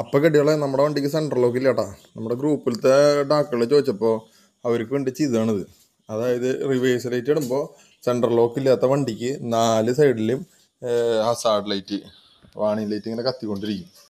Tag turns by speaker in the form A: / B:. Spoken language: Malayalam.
A: അപ്പം കെട്ടികളെ നമ്മുടെ വണ്ടിക്ക് സെൻട്രൽ ലോക്ക് ഇല്ല കേട്ടാ നമ്മുടെ ഗ്രൂപ്പിലത്തെ ഡാക്കുകൾ ചോദിച്ചപ്പോൾ അവർക്ക് വേണ്ടി ചെയ്താണിത് അതായത് റിവേഴ്സ് ലൈറ്റ് ഇടുമ്പോൾ സെൻട്രൽ ലോക്ക് ഇല്ലാത്ത വണ്ടിക്ക് നാല് സൈഡിലും ഹസാർഡ് ലൈറ്റ് വാണി ലൈറ്റ് ഇങ്ങനെ കത്തിക്കൊണ്ടിരിക്കും